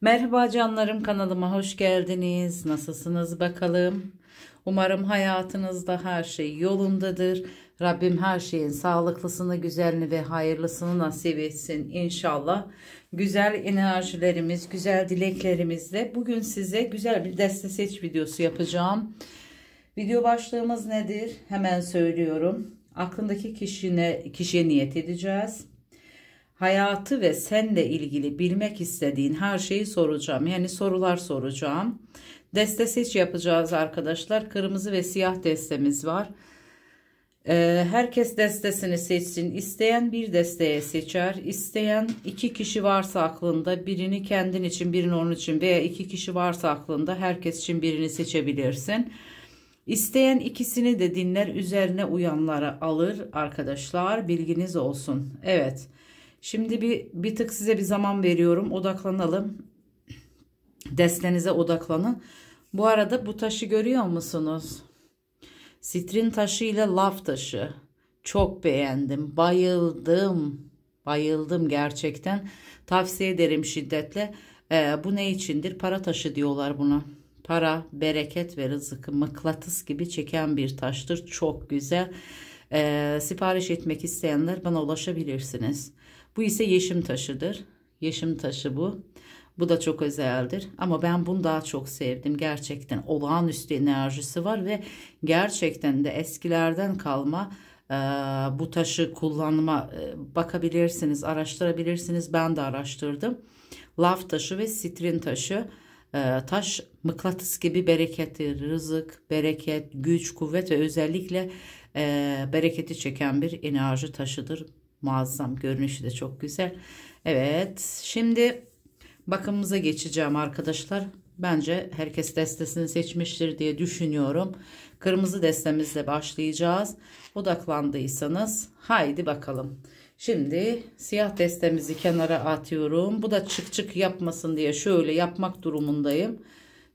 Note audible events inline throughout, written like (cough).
Merhaba canlarım kanalıma hoş geldiniz. Nasılsınız bakalım? Umarım hayatınızda her şey yolundadır. Rabbim her şeyin sağlıklısını, güzelini ve hayırlısını nasip etsin inşallah. Güzel enerjilerimiz, güzel dileklerimizle bugün size güzel bir deste seç videosu yapacağım. Video başlığımız nedir? Hemen söylüyorum. Aklındaki kişine, kişiye niyet edeceğiz hayatı ve senle ilgili bilmek istediğin her şeyi soracağım. Yani sorular soracağım. Deste seç yapacağız arkadaşlar. Kırmızı ve siyah destemiz var. Ee, herkes destesini seçsin. İsteyen bir desteye seçer. İsteyen iki kişi varsa aklında birini kendin için birini onun için veya iki kişi varsa aklında herkes için birini seçebilirsin. İsteyen ikisini de dinler üzerine uyanları alır arkadaşlar bilginiz olsun. Evet. Evet. Şimdi bir, bir tık size bir zaman veriyorum. Odaklanalım. Destenize odaklanın. Bu arada bu taşı görüyor musunuz? Sitrin taşı ile laf taşı. Çok beğendim. Bayıldım. Bayıldım gerçekten. Tavsiye ederim şiddetle. Ee, bu ne içindir? Para taşı diyorlar buna. Para, bereket ve rızık mıklatıs gibi çeken bir taştır. Çok güzel. Ee, sipariş etmek isteyenler bana ulaşabilirsiniz. Bu ise yeşim taşıdır. Yeşim taşı bu. Bu da çok özeldir. Ama ben bunu daha çok sevdim. Gerçekten olağanüstü enerjisi var ve gerçekten de eskilerden kalma e, bu taşı kullanma e, bakabilirsiniz, araştırabilirsiniz. Ben de araştırdım. Laf taşı ve sitrin taşı. E, taş mıknatıs gibi bereketi, rızık, bereket, güç, kuvvet ve özellikle e, bereketi çeken bir enerji taşıdır. Muazzam. Görünüşü de çok güzel. Evet. Şimdi bakımımıza geçeceğim arkadaşlar. Bence herkes destesini seçmiştir diye düşünüyorum. Kırmızı destemizle başlayacağız. Odaklandıysanız haydi bakalım. Şimdi siyah destemizi kenara atıyorum. Bu da çık çık yapmasın diye şöyle yapmak durumundayım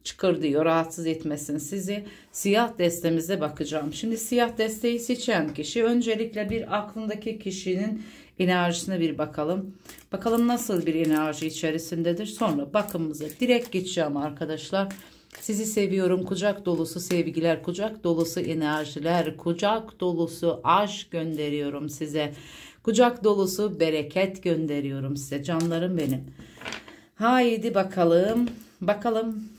çıkır diyor rahatsız etmesin sizi siyah destemize bakacağım şimdi siyah desteği seçen kişi öncelikle bir aklındaki kişinin enerjisine bir bakalım bakalım nasıl bir enerji içerisindedir sonra bakımımıza direkt geçeceğim arkadaşlar sizi seviyorum kucak dolusu sevgiler kucak dolusu enerjiler kucak dolusu aşk gönderiyorum size kucak dolusu bereket gönderiyorum size canlarım benim haydi bakalım bakalım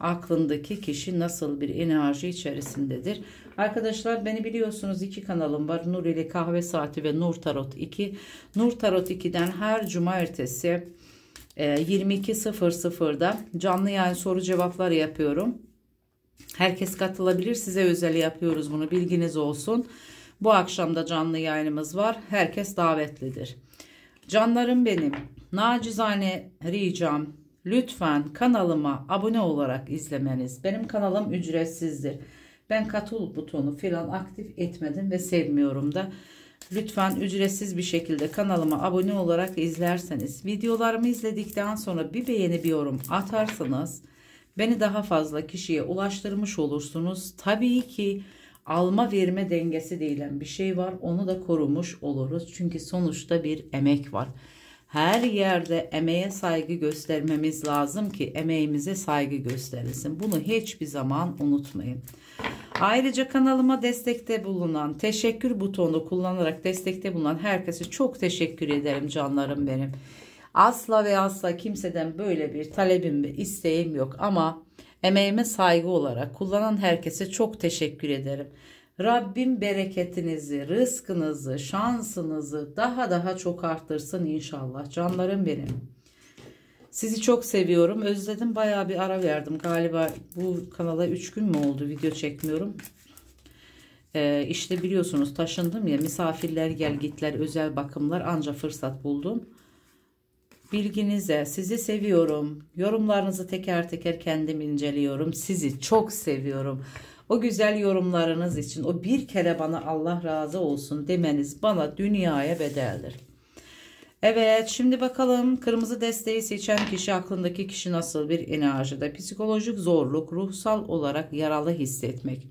aklındaki kişi nasıl bir enerji içerisindedir? Arkadaşlar beni biliyorsunuz iki kanalım var. Nur ile Kahve Saati ve Nur Tarot 2. Nur Tarot 2'den her cuma ertesi 22.00'da canlı yayın soru cevaplar yapıyorum. Herkes katılabilir. Size özel yapıyoruz bunu. Bilginiz olsun. Bu akşam da canlı yayınımız var. Herkes davetlidir. Canlarım benim. Nacizane ricam lütfen kanalıma abone olarak izlemeniz. Benim kanalım ücretsizdir. Ben katıl butonu filan aktif etmedim ve sevmiyorum da. Lütfen ücretsiz bir şekilde kanalıma abone olarak izlerseniz, videolarımı izledikten sonra bir beğeni bir yorum atarsanız beni daha fazla kişiye ulaştırmış olursunuz. Tabii ki alma verme dengesi denilen bir şey var. Onu da korumuş oluruz. Çünkü sonuçta bir emek var her yerde emeğe saygı göstermemiz lazım ki emeğimize saygı gösterilsin. Bunu hiçbir zaman unutmayın. Ayrıca kanalıma destekte bulunan teşekkür butonu kullanarak destekte bulunan herkese çok teşekkür ederim canlarım benim. Asla ve asla kimseden böyle bir talebim ve isteğim yok ama emeğime saygı olarak kullanan herkese çok teşekkür ederim. Rabbim bereketinizi, rızkınızı, şansınızı daha daha çok arttırsın inşallah. Canlarım benim. Sizi çok seviyorum. Özledim. Bayağı bir ara verdim. Galiba bu kanala 3 gün mü oldu video çekmiyorum. Ee, işte biliyorsunuz taşındım ya misafirler gel gitler özel bakımlar anca fırsat buldum. Bilginize sizi seviyorum. Yorumlarınızı teker teker kendim inceliyorum. Sizi çok seviyorum. O güzel yorumlarınız için o bir kere bana Allah razı olsun demeniz bana dünyaya bedeldir. Evet şimdi bakalım kırmızı desteği seçen kişi aklındaki kişi nasıl bir enerjide? Psikolojik zorluk, ruhsal olarak yaralı hissetmek.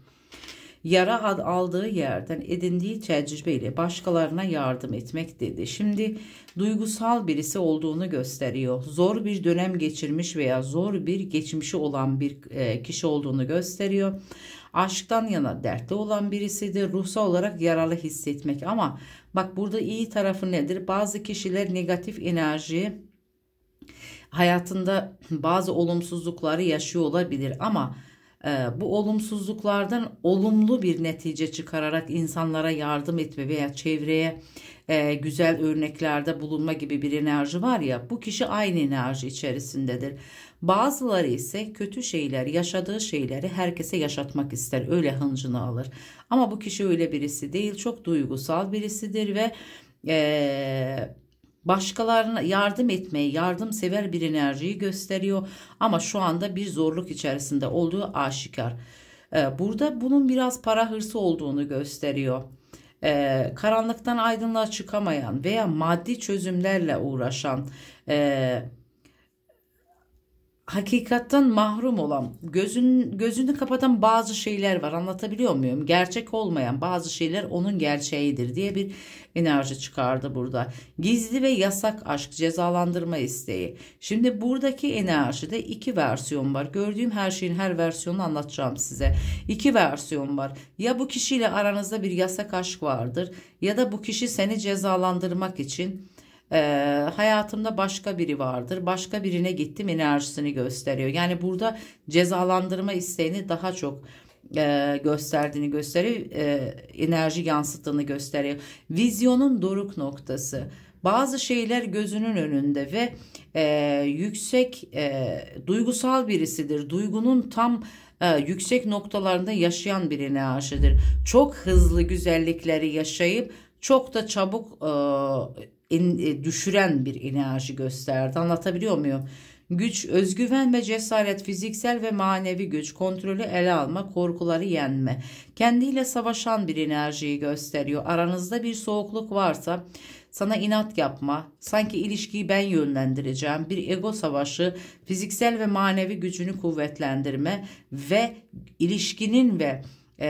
Yara ad aldığı yerden edindiği tecrübeyle başkalarına yardım etmek dedi. Şimdi duygusal birisi olduğunu gösteriyor. Zor bir dönem geçirmiş veya zor bir geçmişi olan bir e, kişi olduğunu gösteriyor. Aşktan yana dertte olan birisi de ruhsal olarak yaralı hissetmek ama bak burada iyi tarafı nedir? Bazı kişiler negatif enerji hayatında bazı olumsuzlukları yaşıyor olabilir ama e, bu olumsuzluklardan olumlu bir netice çıkararak insanlara yardım etme veya çevreye e, güzel örneklerde bulunma gibi bir enerji var ya bu kişi aynı enerji içerisindedir. Bazıları ise kötü şeyler, yaşadığı şeyleri herkese yaşatmak ister. Öyle hıncını alır. Ama bu kişi öyle birisi değil. Çok duygusal birisidir ve ee, başkalarına yardım etmeyi, yardımsever bir enerjiyi gösteriyor. Ama şu anda bir zorluk içerisinde olduğu aşikar. Ee, burada bunun biraz para hırsı olduğunu gösteriyor ee, karanlıktan aydınlığa çıkamayan veya maddi çözümlerle uğraşan e, hakikatten mahrum olan, gözün, gözünü kapatan bazı şeyler var. Anlatabiliyor muyum? Gerçek olmayan bazı şeyler onun gerçeğidir diye bir enerji çıkardı burada. Gizli ve yasak aşk, cezalandırma isteği. Şimdi buradaki enerjide iki versiyon var. Gördüğüm her şeyin her versiyonunu anlatacağım size. İki versiyon var. Ya bu kişiyle aranızda bir yasak aşk vardır ya da bu kişi seni cezalandırmak için e, hayatımda başka biri vardır başka birine gittim enerjisini gösteriyor yani burada cezalandırma isteğini daha çok e, gösterdiğini gösteriyor e, enerji yansıttığını gösteriyor vizyonun doruk noktası bazı şeyler gözünün önünde ve e, yüksek e, duygusal birisidir duygunun tam e, yüksek noktalarında yaşayan bir enerjidir çok hızlı güzellikleri yaşayıp çok da çabuk e, en, e, düşüren bir enerji gösterdi. Anlatabiliyor muyum? Güç, özgüven ve cesaret, fiziksel ve manevi güç, kontrolü ele alma, korkuları yenme. Kendiyle savaşan bir enerjiyi gösteriyor. Aranızda bir soğukluk varsa sana inat yapma, sanki ilişkiyi ben yönlendireceğim, bir ego savaşı, fiziksel ve manevi gücünü kuvvetlendirme ve ilişkinin ve e,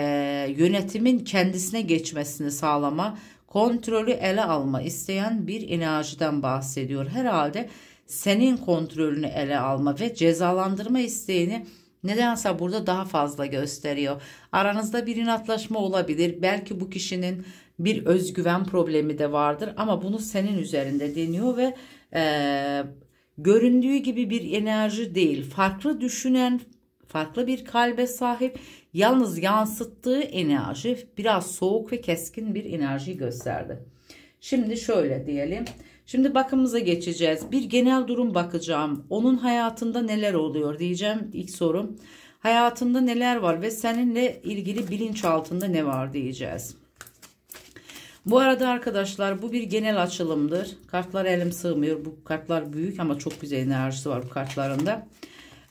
yönetimin kendisine geçmesini sağlama, kontrolü ele alma isteyen bir enerjiden bahsediyor. Herhalde senin kontrolünü ele alma ve cezalandırma isteğini nedense burada daha fazla gösteriyor. Aranızda bir inatlaşma olabilir. Belki bu kişinin bir özgüven problemi de vardır ama bunu senin üzerinde deniyor ve e, göründüğü gibi bir enerji değil. Farklı düşünen, farklı bir kalbe sahip Yalnız yansıttığı enerji biraz soğuk ve keskin bir enerji gösterdi. Şimdi şöyle diyelim. Şimdi bakımıza geçeceğiz. Bir genel durum bakacağım. Onun hayatında neler oluyor diyeceğim ilk sorum. Hayatında neler var ve seninle ilgili bilinç altında ne var diyeceğiz. Bu arada arkadaşlar bu bir genel açılımdır. Kartlar elim sığmıyor. Bu kartlar büyük ama çok güzel enerjisi var bu kartlarında.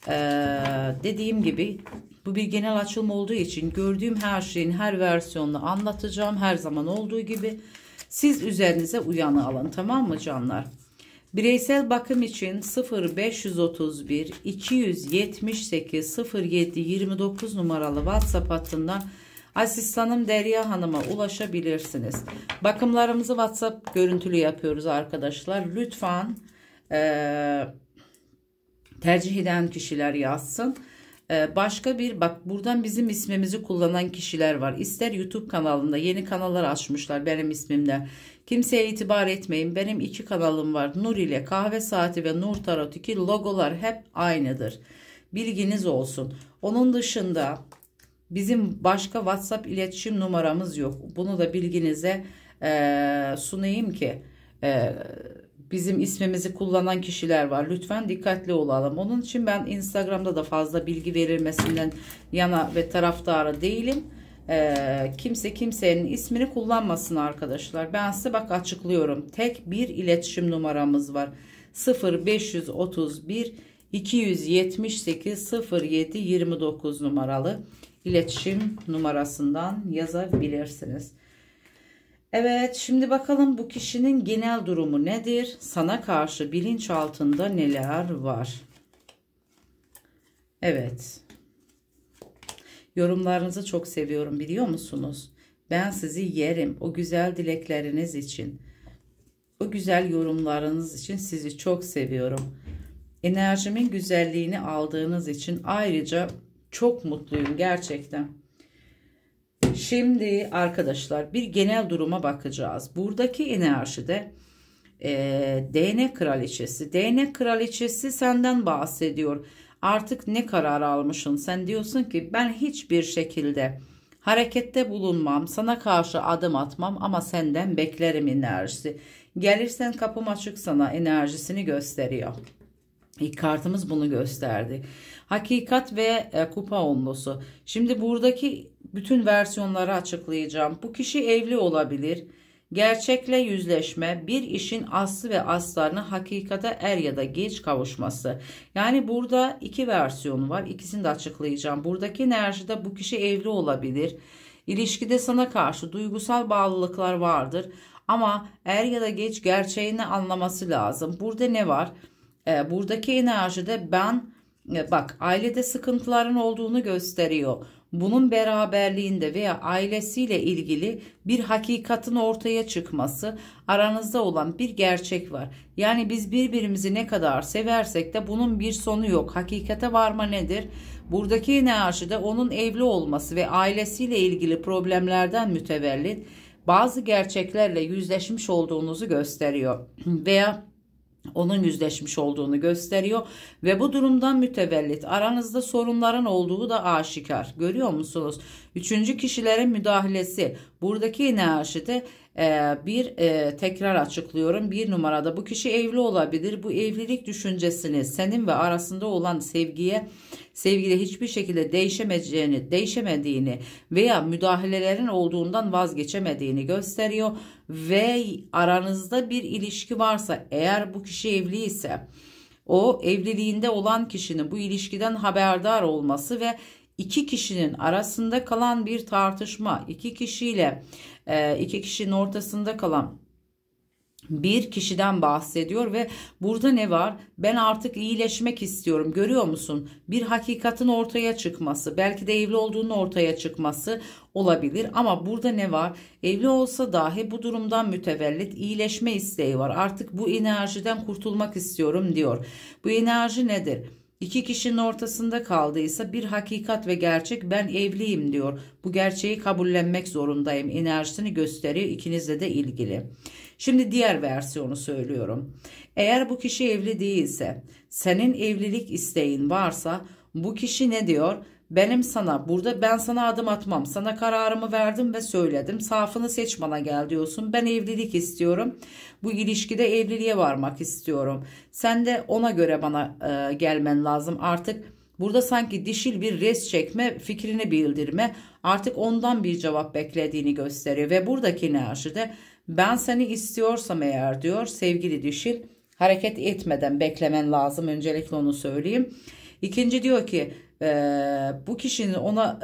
Ee, dediğim gibi bu bir genel açılım olduğu için gördüğüm her şeyin her versiyonunu anlatacağım her zaman olduğu gibi. Siz üzerinize uyanı alın tamam mı canlar? Bireysel bakım için 0531 278 07 29 numaralı WhatsApp hattından asistanım Derya Hanım'a ulaşabilirsiniz. Bakımlarımızı WhatsApp görüntülü yapıyoruz arkadaşlar. Lütfen e, tercih eden kişiler yazsın. Ee, başka bir bak buradan bizim ismimizi kullanan kişiler var. İster YouTube kanalında yeni kanallar açmışlar benim ismimde. Kimseye itibar etmeyin. Benim iki kanalım var. Nur ile kahve saati ve Nur Tarot iki logolar hep aynıdır. Bilginiz olsun. Onun dışında bizim başka WhatsApp iletişim numaramız yok. Bunu da bilginize e, sunayım ki e, bizim ismimizi kullanan kişiler var. Lütfen dikkatli olalım. Onun için ben Instagram'da da fazla bilgi verilmesinden yana ve taraftarı değilim. Ee, kimse kimsenin ismini kullanmasın arkadaşlar. Ben size bak açıklıyorum. Tek bir iletişim numaramız var. 0531 278 07 29 numaralı iletişim numarasından yazabilirsiniz. Evet şimdi bakalım bu kişinin genel durumu nedir? Sana karşı bilinçaltında neler var? Evet. Yorumlarınızı çok seviyorum biliyor musunuz? Ben sizi yerim o güzel dilekleriniz için. O güzel yorumlarınız için sizi çok seviyorum. Enerjimin güzelliğini aldığınız için ayrıca çok mutluyum gerçekten. Şimdi arkadaşlar bir genel duruma bakacağız. Buradaki enerjide e, DNA kraliçesi. DNA kraliçesi senden bahsediyor. Artık ne karar almışsın? Sen diyorsun ki ben hiçbir şekilde harekette bulunmam, sana karşı adım atmam ama senden beklerim enerjisi. Gelirsen kapım açık sana enerjisini gösteriyor. İlk kartımız bunu gösterdi. Hakikat ve e, kupa onlusu. Şimdi buradaki bütün versiyonları açıklayacağım. Bu kişi evli olabilir. Gerçekle yüzleşme, bir işin aslı ve aslarını hakikate er ya da geç kavuşması. Yani burada iki versiyonu var. İkisini de açıklayacağım. Buradaki enerjide bu kişi evli olabilir. İlişkide sana karşı duygusal bağlılıklar vardır. Ama er ya da geç gerçeğini anlaması lazım. Burada ne var? E, buradaki enerji de ben e, bak ailede sıkıntıların olduğunu gösteriyor. Bunun beraberliğinde veya ailesiyle ilgili bir hakikatin ortaya çıkması aranızda olan bir gerçek var. Yani biz birbirimizi ne kadar seversek de bunun bir sonu yok. Hakikate varma nedir? Buradaki enerji de onun evli olması ve ailesiyle ilgili problemlerden mütevellit bazı gerçeklerle yüzleşmiş olduğunuzu gösteriyor. (clears throat) veya onun yüzleşmiş olduğunu gösteriyor ve bu durumdan mütevellit aranızda sorunların olduğu da aşikar görüyor musunuz? Üçüncü kişilerin müdahalesi buradaki neaşide ee, bir e, tekrar açıklıyorum. Bir numarada bu kişi evli olabilir. Bu evlilik düşüncesini senin ve arasında olan sevgiye sevgide hiçbir şekilde değişemeyeceğini, değişemediğini veya müdahalelerin olduğundan vazgeçemediğini gösteriyor ve aranızda bir ilişki varsa eğer bu kişi evli ise o evliliğinde olan kişinin bu ilişkiden haberdar olması ve iki kişinin arasında kalan bir tartışma, iki kişiyle e, iki kişinin ortasında kalan bir kişiden bahsediyor ve burada ne var? Ben artık iyileşmek istiyorum. Görüyor musun? Bir hakikatin ortaya çıkması, belki de evli olduğunun ortaya çıkması olabilir. Ama burada ne var? Evli olsa dahi bu durumdan mütevellit iyileşme isteği var. Artık bu enerjiden kurtulmak istiyorum diyor. Bu enerji nedir? İki kişinin ortasında kaldıysa bir hakikat ve gerçek ben evliyim diyor. Bu gerçeği kabullenmek zorundayım enerjisini gösteriyor ikinizle de ilgili. Şimdi diğer versiyonu söylüyorum. Eğer bu kişi evli değilse senin evlilik isteğin varsa bu kişi ne diyor? Benim sana burada ben sana adım atmam. Sana kararımı verdim ve söyledim. Safını seç bana gel diyorsun. Ben evlilik istiyorum. Bu ilişkide evliliğe varmak istiyorum. Sen de ona göre bana e, gelmen lazım. Artık Burada sanki dişil bir res çekme fikrini bildirme artık ondan bir cevap beklediğini gösteriyor ve buradaki enerjide ben seni istiyorsam eğer diyor sevgili dişil hareket etmeden beklemen lazım öncelikle onu söyleyeyim. İkinci diyor ki e, bu kişinin ona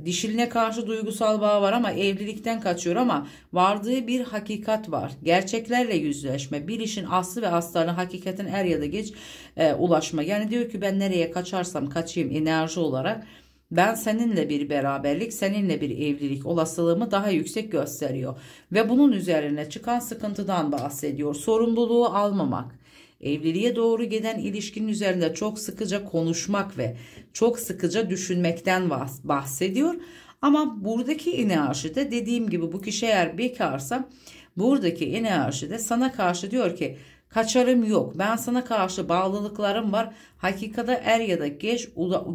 e, dişiline karşı duygusal bağ var ama evlilikten kaçıyor ama vardığı bir hakikat var. Gerçeklerle yüzleşme, bir işin aslı ve aslarına hakikatin er ya da geç e, ulaşma. Yani diyor ki ben nereye kaçarsam kaçayım enerji olarak ben seninle bir beraberlik, seninle bir evlilik olasılığımı daha yüksek gösteriyor. Ve bunun üzerine çıkan sıkıntıdan bahsediyor. Sorumluluğu almamak Evliliğe doğru giden ilişkinin üzerinde çok sıkıca konuşmak ve çok sıkıca düşünmekten bahsediyor. Ama buradaki enerji de dediğim gibi bu kişi eğer bekarsa buradaki enerji de sana karşı diyor ki kaçarım yok ben sana karşı bağlılıklarım var. Hakikada er ya da geç,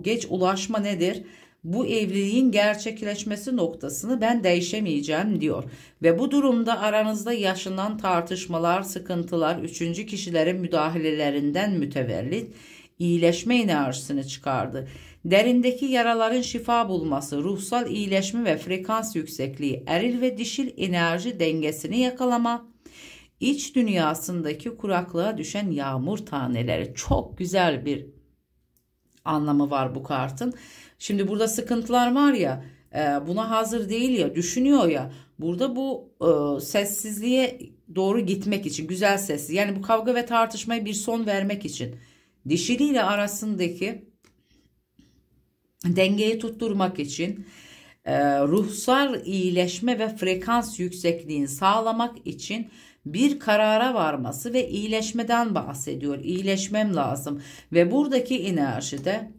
geç ulaşma nedir? bu evliliğin gerçekleşmesi noktasını ben değişemeyeceğim diyor. Ve bu durumda aranızda yaşanan tartışmalar, sıkıntılar, üçüncü kişilerin müdahalelerinden mütevellit iyileşme enerjisini çıkardı. Derindeki yaraların şifa bulması, ruhsal iyileşme ve frekans yüksekliği, eril ve dişil enerji dengesini yakalama, iç dünyasındaki kuraklığa düşen yağmur taneleri çok güzel bir anlamı var bu kartın Şimdi burada sıkıntılar var ya e, buna hazır değil ya düşünüyor ya burada bu e, sessizliğe doğru gitmek için güzel sessiz yani bu kavga ve tartışmaya bir son vermek için dişiliyle arasındaki dengeyi tutturmak için e, ruhsal iyileşme ve frekans yüksekliğini sağlamak için bir karara varması ve iyileşmeden bahsediyor. İyileşmem lazım ve buradaki enerjide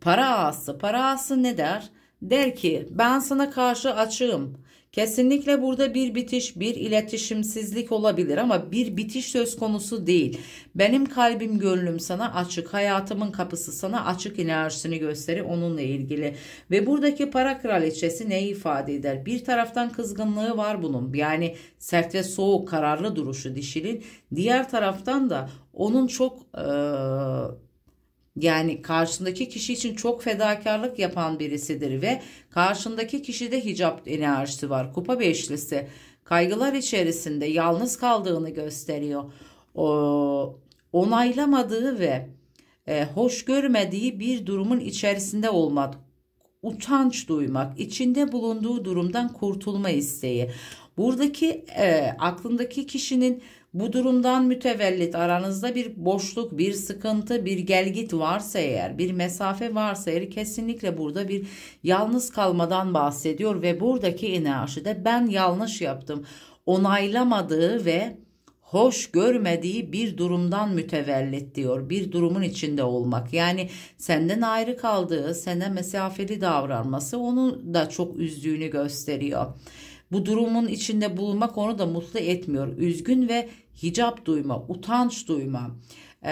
Para ağası. Para ağası ne der? Der ki ben sana karşı açığım. Kesinlikle burada bir bitiş, bir iletişimsizlik olabilir ama bir bitiş söz konusu değil. Benim kalbim, gönlüm sana açık, hayatımın kapısı sana açık enerjisini gösterir onunla ilgili. Ve buradaki para kraliçesi ne ifade eder? Bir taraftan kızgınlığı var bunun. Yani sert ve soğuk, kararlı duruşu dişilin. Diğer taraftan da onun çok... Ee, yani karşındaki kişi için çok fedakarlık yapan birisidir ve karşındaki kişide hicap enerjisi var. Kupa beşlisi kaygılar içerisinde yalnız kaldığını gösteriyor. O, onaylamadığı ve e, hoş görmediği bir durumun içerisinde olmak, utanç duymak, içinde bulunduğu durumdan kurtulma isteği. Buradaki e, aklındaki kişinin bu durumdan mütevellit aranızda bir boşluk, bir sıkıntı, bir gelgit varsa eğer, bir mesafe varsa eğer kesinlikle burada bir yalnız kalmadan bahsediyor ve buradaki enerji de ben yanlış yaptım. Onaylamadığı ve hoş görmediği bir durumdan mütevellit diyor. Bir durumun içinde olmak. Yani senden ayrı kaldığı, sana mesafeli davranması onu da çok üzdüğünü gösteriyor. Bu durumun içinde bulunmak onu da mutlu etmiyor. Üzgün ve hicap duyma, utanç duyma. Ee,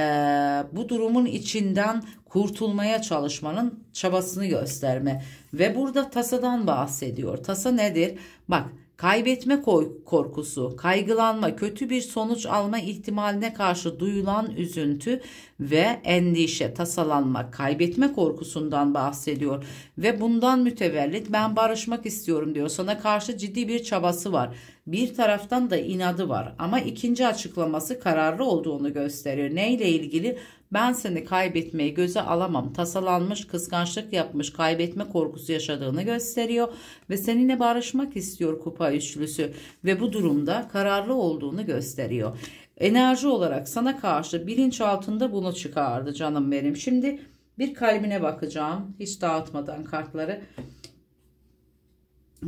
bu durumun içinden kurtulmaya çalışmanın çabasını gösterme. Ve burada tasadan bahsediyor. Tasa nedir? Bak kaybetme korkusu, kaygılanma, kötü bir sonuç alma ihtimaline karşı duyulan üzüntü ve endişe, tasalanma, kaybetme korkusundan bahsediyor ve bundan mütevellit ben barışmak istiyorum diyor. Sana karşı ciddi bir çabası var. Bir taraftan da inadı var ama ikinci açıklaması kararlı olduğunu gösterir. Neyle ilgili? Ben seni kaybetmeyi göze alamam. Tasalanmış, kıskançlık yapmış, kaybetme korkusu yaşadığını gösteriyor ve seninle barışmak istiyor kupa üçlüsü ve bu durumda kararlı olduğunu gösteriyor. Enerji olarak sana karşı bilinç altında bunu çıkardı canım benim. Şimdi bir kalbine bakacağım. Hiç dağıtmadan kartları.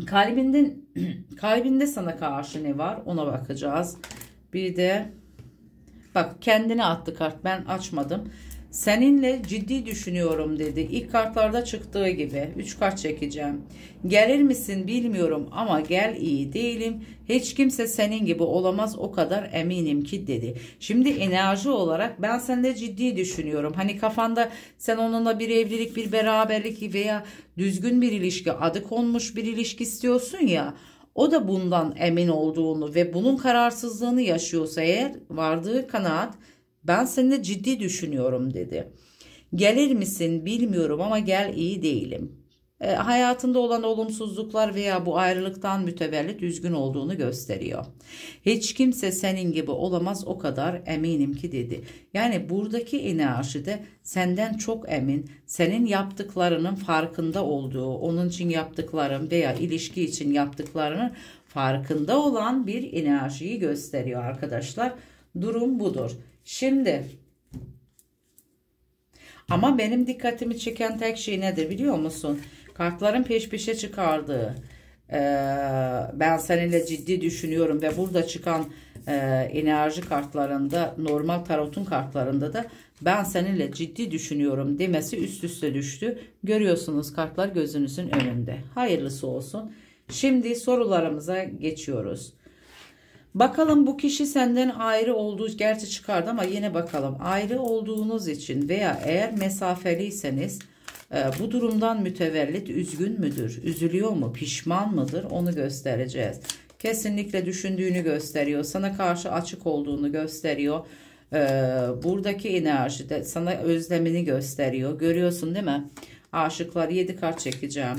Kalbinde, (clears throat) kalbinde sana karşı ne var ona bakacağız. Bir de Bak kendine attı kart ben açmadım. Seninle ciddi düşünüyorum dedi. İlk kartlarda çıktığı gibi 3 kart çekeceğim. Gelir misin bilmiyorum ama gel iyi değilim. Hiç kimse senin gibi olamaz o kadar eminim ki dedi. Şimdi enerji olarak ben seninle ciddi düşünüyorum. Hani kafanda sen onunla bir evlilik, bir beraberlik veya düzgün bir ilişki, adı konmuş bir ilişki istiyorsun ya o da bundan emin olduğunu ve bunun kararsızlığını yaşıyorsa eğer vardığı kanaat ben seninle ciddi düşünüyorum dedi. Gelir misin bilmiyorum ama gel iyi değilim e, hayatında olan olumsuzluklar veya bu ayrılıktan mütevellit üzgün olduğunu gösteriyor. Hiç kimse senin gibi olamaz o kadar eminim ki dedi. Yani buradaki enerji de senden çok emin, senin yaptıklarının farkında olduğu, onun için yaptıkların veya ilişki için yaptıklarının farkında olan bir enerjiyi gösteriyor arkadaşlar. Durum budur. Şimdi ama benim dikkatimi çeken tek şey nedir biliyor musun? kartların peş peşe çıkardığı e, ben seninle ciddi düşünüyorum ve burada çıkan e, enerji kartlarında normal tarotun kartlarında da ben seninle ciddi düşünüyorum demesi üst üste düştü. Görüyorsunuz kartlar gözünüzün önünde. Hayırlısı olsun. Şimdi sorularımıza geçiyoruz. Bakalım bu kişi senden ayrı olduğu gerçi çıkardı ama yine bakalım. Ayrı olduğunuz için veya eğer mesafeliyseniz ee, bu durumdan mütevellit üzgün müdür? Üzülüyor mu? Pişman mıdır? Onu göstereceğiz. Kesinlikle düşündüğünü gösteriyor. Sana karşı açık olduğunu gösteriyor. Ee, buradaki enerji de sana özlemini gösteriyor. Görüyorsun değil mi? Aşıklar 7 kart çekeceğim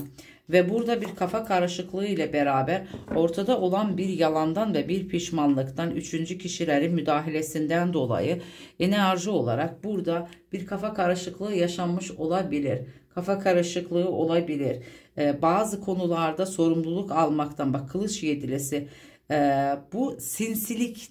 ve burada bir kafa karışıklığı ile beraber ortada olan bir yalandan ve bir pişmanlıktan üçüncü kişilerin müdahalesinden dolayı enerji olarak burada bir kafa karışıklığı yaşanmış olabilir. Kafa karışıklığı olabilir. Ee, bazı konularda sorumluluk almaktan bak kılıç yedilesi ee, bu sinsilik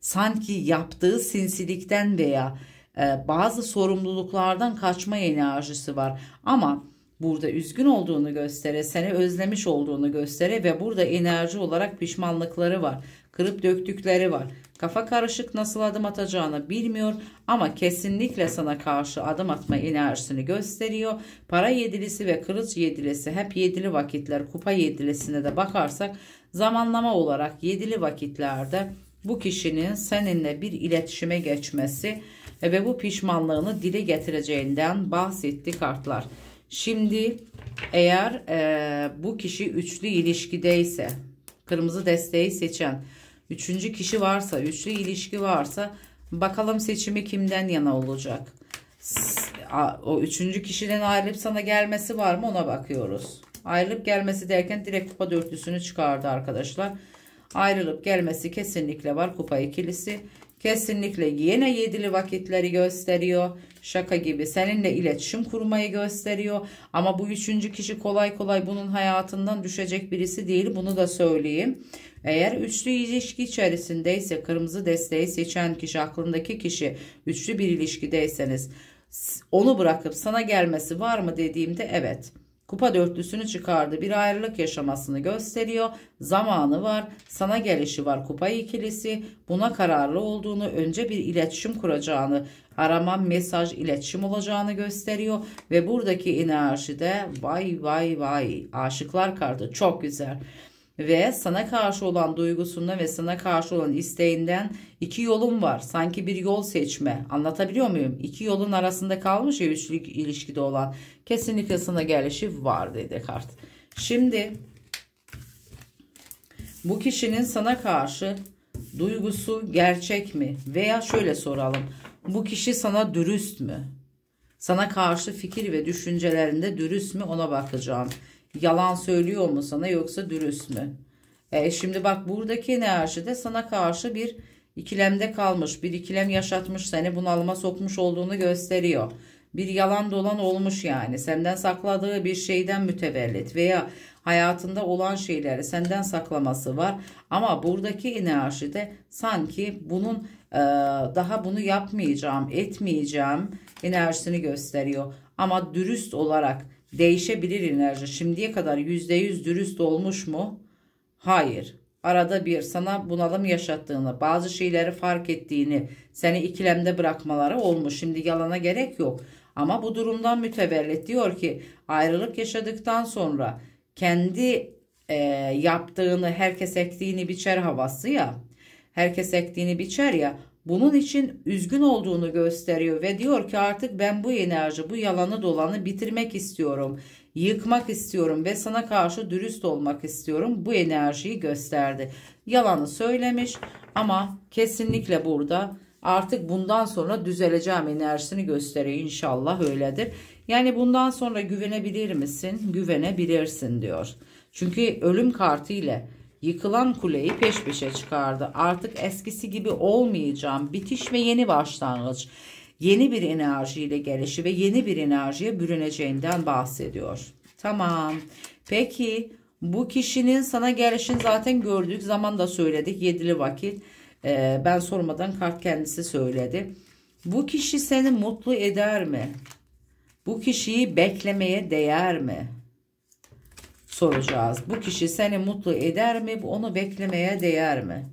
sanki yaptığı sinsilikten veya e, bazı sorumluluklardan kaçma enerjisi var. Ama burada üzgün olduğunu göstere, seni özlemiş olduğunu göstere ve burada enerji olarak pişmanlıkları var. Kırıp döktükleri var. Kafa karışık nasıl adım atacağını bilmiyor ama kesinlikle sana karşı adım atma enerjisini gösteriyor. Para yedilisi ve kılıç yedilisi hep yedili vakitler kupa yedilisine de bakarsak zamanlama olarak yedili vakitlerde bu kişinin seninle bir iletişime geçmesi ve bu pişmanlığını dile getireceğinden bahsetti kartlar. Şimdi eğer e, bu kişi üçlü ilişkideyse kırmızı desteği seçen üçüncü kişi varsa üçlü ilişki varsa bakalım seçimi kimden yana olacak. O üçüncü kişiden ayrılıp sana gelmesi var mı ona bakıyoruz. Ayrılıp gelmesi derken direkt kupa dörtlüsünü çıkardı arkadaşlar. Ayrılıp gelmesi kesinlikle var kupa ikilisi. Kesinlikle yine yedili vakitleri gösteriyor. Şaka gibi seninle iletişim kurmayı gösteriyor. Ama bu üçüncü kişi kolay kolay bunun hayatından düşecek birisi değil. Bunu da söyleyeyim. Eğer üçlü ilişki içerisindeyse kırmızı desteği seçen kişi aklındaki kişi üçlü bir ilişkideyseniz onu bırakıp sana gelmesi var mı dediğimde evet. Evet Kupa dörtlüsünü çıkardı. Bir ayrılık yaşamasını gösteriyor. Zamanı var. Sana gelişi var. Kupa ikilisi buna kararlı olduğunu, önce bir iletişim kuracağını, arama, mesaj, iletişim olacağını gösteriyor. Ve buradaki enerjide vay vay vay aşıklar kartı çok güzel ve sana karşı olan duygusunda ve sana karşı olan isteğinden iki yolun var. Sanki bir yol seçme. Anlatabiliyor muyum? İki yolun arasında kalmış ya üçlük ilişkide olan. Kesinlikle sana gelişi var dedi kart. Şimdi bu kişinin sana karşı duygusu gerçek mi? Veya şöyle soralım. Bu kişi sana dürüst mü? Sana karşı fikir ve düşüncelerinde dürüst mü ona bakacağım. Yalan söylüyor mu sana yoksa dürüst mü? E, şimdi bak buradaki enerji de sana karşı bir ikilemde kalmış. Bir ikilem yaşatmış seni bunalıma sokmuş olduğunu gösteriyor. Bir yalan dolan olmuş yani. Senden sakladığı bir şeyden mütevellit veya hayatında olan şeyleri senden saklaması var. Ama buradaki enerji de sanki bunun e, daha bunu yapmayacağım, etmeyeceğim enerjisini gösteriyor. Ama dürüst olarak değişebilir enerji. Şimdiye kadar %100 dürüst olmuş mu? Hayır. Arada bir sana bunalım yaşattığını, bazı şeyleri fark ettiğini, seni ikilemde bırakmaları olmuş. Şimdi yalana gerek yok. Ama bu durumdan mütevellit diyor ki ayrılık yaşadıktan sonra kendi e, yaptığını herkes ektiğini biçer havası ya herkes ektiğini biçer ya bunun için üzgün olduğunu gösteriyor ve diyor ki artık ben bu enerji bu yalanı dolanı bitirmek istiyorum yıkmak istiyorum ve sana karşı dürüst olmak istiyorum bu enerjiyi gösterdi yalanı söylemiş ama kesinlikle burada artık bundan sonra düzeleceğim enerjisini gösteriyor inşallah öyledir yani bundan sonra güvenebilir misin güvenebilirsin diyor çünkü ölüm kartı ile Yıkılan kuleyi peş peşe çıkardı. Artık eskisi gibi olmayacağım. Bitiş ve yeni başlangıç. Yeni bir enerjiyle gelişi ve yeni bir enerjiye bürüneceğinden bahsediyor. Tamam. Peki bu kişinin sana gelişini zaten gördük. Zaman da söyledik. Yedili vakit. Ee, ben sormadan kart kendisi söyledi. Bu kişi seni mutlu eder mi? Bu kişiyi beklemeye değer mi? soracağız. Bu kişi seni mutlu eder mi? Onu beklemeye değer mi?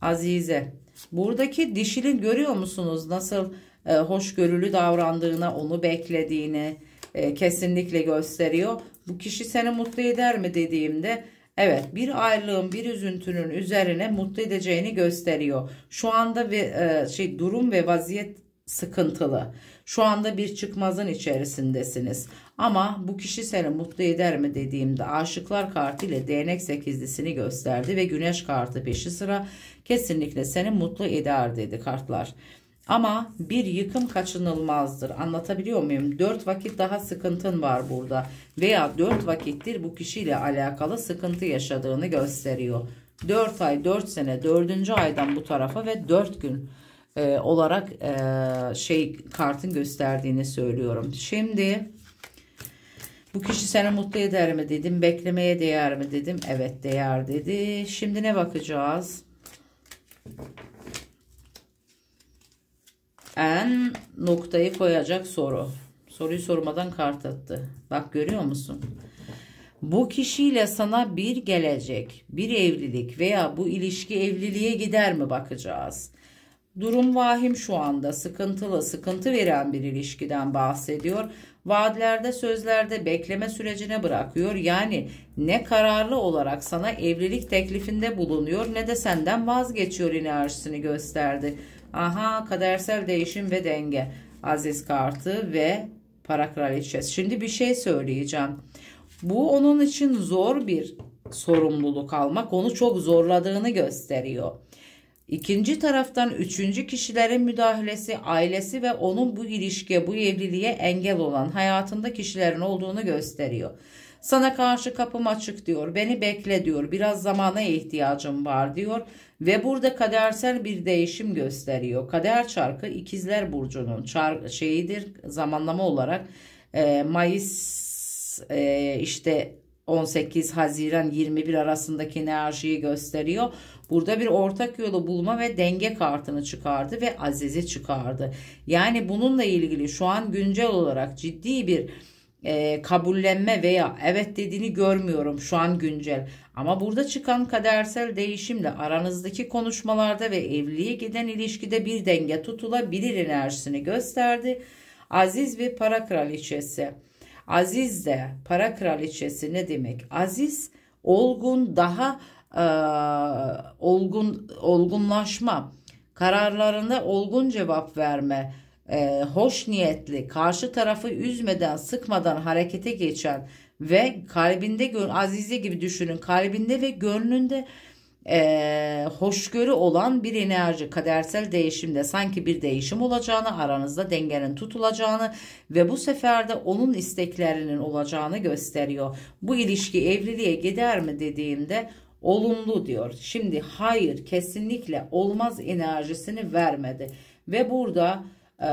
Azize. Buradaki dişili görüyor musunuz? Nasıl e, hoşgörülü davrandığını, onu beklediğini e, kesinlikle gösteriyor. Bu kişi seni mutlu eder mi dediğimde evet bir ayrılığın bir üzüntünün üzerine mutlu edeceğini gösteriyor. Şu anda ve e, şey durum ve vaziyet sıkıntılı. Şu anda bir çıkmazın içerisindesiniz. Ama bu kişi seni mutlu eder mi dediğimde aşıklar kartı ile değnek sekizlisini gösterdi ve güneş kartı peşi sıra kesinlikle seni mutlu eder dedi kartlar. Ama bir yıkım kaçınılmazdır. Anlatabiliyor muyum? Dört vakit daha sıkıntın var burada. Veya dört vakittir bu kişiyle alakalı sıkıntı yaşadığını gösteriyor. Dört ay, dört sene, dördüncü aydan bu tarafa ve dört gün e, olarak e, şey kartın gösterdiğini söylüyorum. Şimdi bu kişi seni mutlu eder mi dedim. Beklemeye değer mi dedim. Evet değer dedi. Şimdi ne bakacağız? En noktayı koyacak soru. Soruyu sormadan kart attı. Bak görüyor musun? Bu kişiyle sana bir gelecek, bir evlilik veya bu ilişki evliliğe gider mi bakacağız. Durum vahim şu anda. Sıkıntılı, sıkıntı veren bir ilişkiden bahsediyor vaatlerde, sözlerde bekleme sürecine bırakıyor. Yani ne kararlı olarak sana evlilik teklifinde bulunuyor ne de senden vazgeçiyor enerjisini gösterdi. Aha kadersel değişim ve denge. Aziz kartı ve para kraliçesi. Şimdi bir şey söyleyeceğim. Bu onun için zor bir sorumluluk almak onu çok zorladığını gösteriyor. İkinci taraftan üçüncü kişilerin müdahalesi ailesi ve onun bu ilişkiye, bu evliliğe engel olan hayatında kişilerin olduğunu gösteriyor. Sana karşı kapım açık diyor, beni bekle diyor, biraz zamana ihtiyacım var diyor ve burada kadersel bir değişim gösteriyor. Kader çarkı ikizler burcunun çar şeyidir zamanlama olarak e, Mayıs e, işte 18 Haziran 21 arasındaki enerjiyi gösteriyor. Burada bir ortak yolu bulma ve denge kartını çıkardı ve Aziz'i çıkardı. Yani bununla ilgili şu an güncel olarak ciddi bir e, kabullenme veya evet dediğini görmüyorum şu an güncel. Ama burada çıkan kadersel değişimle aranızdaki konuşmalarda ve evliliğe giden ilişkide bir denge tutulabilir enerjisini gösterdi. Aziz ve para kraliçesi. Aziz de para kraliçesi ne demek? Aziz olgun daha e, olgun olgunlaşma, kararlarında olgun cevap verme, e, hoş niyetli, karşı tarafı üzmeden, sıkmadan harekete geçen ve kalbinde Azize gibi düşünün kalbinde ve gönlünde e, hoşgörü olan bir enerji kadersel değişimde sanki bir değişim olacağını aranızda dengenin tutulacağını ve bu sefer de onun isteklerinin olacağını gösteriyor. Bu ilişki evliliğe gider mi dediğimde olumlu diyor. Şimdi hayır kesinlikle olmaz enerjisini vermedi. Ve burada e,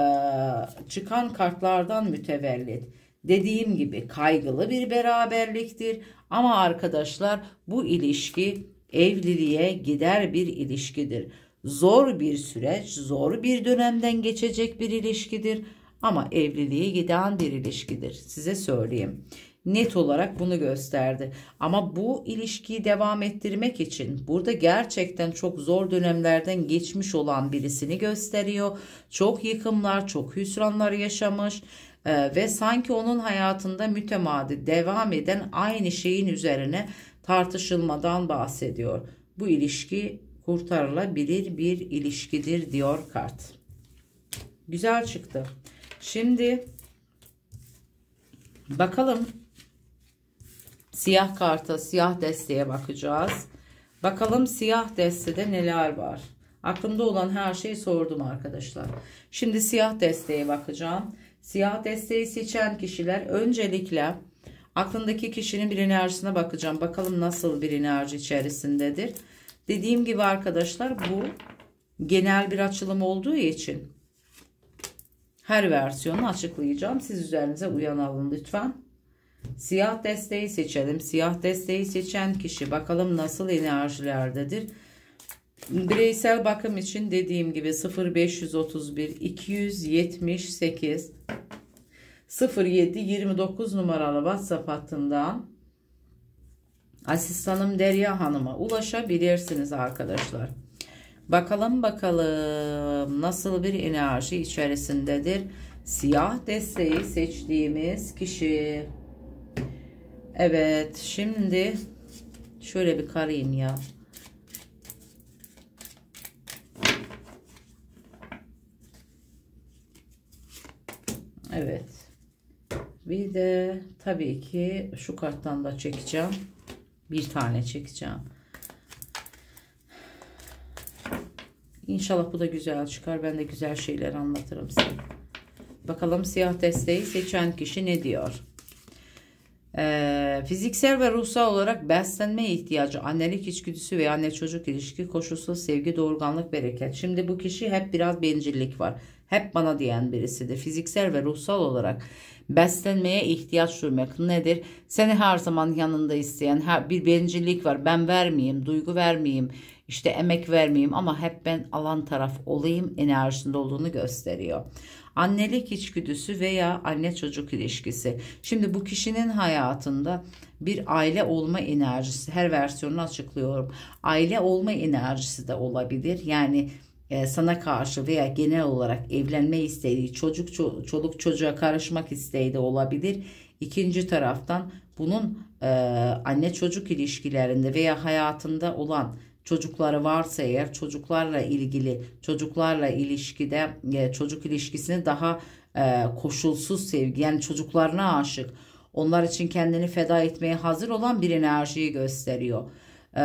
çıkan kartlardan mütevellit. Dediğim gibi kaygılı bir beraberliktir. Ama arkadaşlar bu ilişki evliliğe gider bir ilişkidir. Zor bir süreç, zor bir dönemden geçecek bir ilişkidir ama evliliğe giden bir ilişkidir. Size söyleyeyim net olarak bunu gösterdi. Ama bu ilişkiyi devam ettirmek için burada gerçekten çok zor dönemlerden geçmiş olan birisini gösteriyor. Çok yıkımlar, çok hüsranlar yaşamış e, ve sanki onun hayatında mütemadi devam eden aynı şeyin üzerine tartışılmadan bahsediyor. Bu ilişki kurtarılabilir bir ilişkidir diyor kart. Güzel çıktı. Şimdi bakalım Siyah karta, siyah desteye bakacağız. Bakalım siyah destede neler var. Aklımda olan her şeyi sordum arkadaşlar. Şimdi siyah desteye bakacağım. Siyah desteği seçen kişiler öncelikle aklındaki kişinin bir enerjisine bakacağım. Bakalım nasıl bir enerji içerisindedir. Dediğim gibi arkadaşlar bu genel bir açılım olduğu için her versiyonu açıklayacağım. Siz üzerinize uyan lütfen. Siyah desteği seçelim. Siyah desteği seçen kişi bakalım nasıl enerjilerdedir. Bireysel bakım için dediğim gibi 0531 278 07 29 numaralı WhatsApp hattından asistanım Derya Hanım'a ulaşabilirsiniz arkadaşlar. Bakalım bakalım nasıl bir enerji içerisindedir. Siyah desteği seçtiğimiz kişi. Evet şimdi şöyle bir karayım ya. Evet. Bir de tabii ki şu karttan da çekeceğim. Bir tane çekeceğim. İnşallah bu da güzel çıkar. Ben de güzel şeyler anlatırım size. Bakalım siyah desteği seçen kişi ne diyor? E, fiziksel ve ruhsal olarak beslenme ihtiyacı, annelik içgüdüsü veya anne çocuk ilişki koşusu, sevgi, doğurganlık, bereket. Şimdi bu kişi hep biraz bencillik var. Hep bana diyen birisidir. Fiziksel ve ruhsal olarak beslenmeye ihtiyaç duymak nedir? Seni her zaman yanında isteyen her, bir bencillik var. Ben vermeyeyim, duygu vermeyeyim, işte emek vermeyeyim ama hep ben alan taraf olayım enerjisinde olduğunu gösteriyor annelik içgüdüsü veya anne çocuk ilişkisi. Şimdi bu kişinin hayatında bir aile olma enerjisi her versiyonunu açıklıyorum. Aile olma enerjisi de olabilir. Yani e, sana karşı veya genel olarak evlenme isteği, çocuk çoluk çocuğa karışmak isteği de olabilir. İkinci taraftan bunun e, anne çocuk ilişkilerinde veya hayatında olan çocukları varsa eğer çocuklarla ilgili çocuklarla ilişkide e, çocuk ilişkisini daha e, koşulsuz sevgi yani çocuklarına aşık onlar için kendini feda etmeye hazır olan bir enerjiyi gösteriyor. E,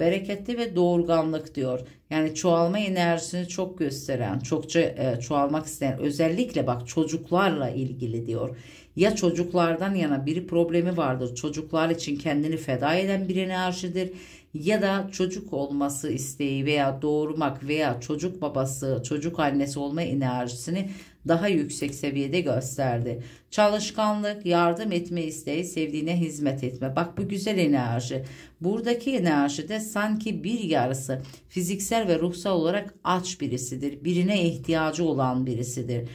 bereketli ve doğurganlık diyor. Yani çoğalma enerjisini çok gösteren, çokça çoğalmak isteyen özellikle bak çocuklarla ilgili diyor. Ya çocuklardan yana biri problemi vardır. Çocuklar için kendini feda eden bir enerjidir ya da çocuk olması isteği veya doğurmak veya çocuk babası, çocuk annesi olma enerjisini daha yüksek seviyede gösterdi. Çalışkanlık, yardım etme isteği, sevdiğine hizmet etme. Bak bu güzel enerji. Buradaki enerji de sanki bir yarısı fiziksel ve ruhsal olarak aç birisidir. Birine ihtiyacı olan birisidir.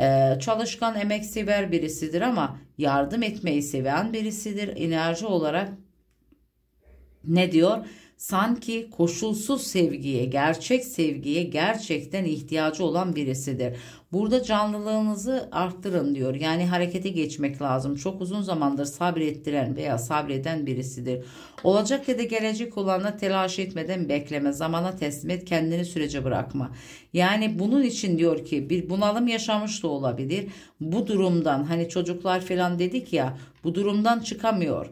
Ee, çalışkan, emeksever birisidir ama yardım etmeyi seven birisidir. Enerji olarak ne diyor? sanki koşulsuz sevgiye, gerçek sevgiye gerçekten ihtiyacı olan birisidir. Burada canlılığınızı arttırın diyor. Yani harekete geçmek lazım. Çok uzun zamandır sabrettiren veya sabreden birisidir. Olacak ya da gelecek olanla telaş etmeden bekleme. Zamana teslim et. Kendini sürece bırakma. Yani bunun için diyor ki bir bunalım yaşamış da olabilir. Bu durumdan hani çocuklar falan dedik ya bu durumdan çıkamıyor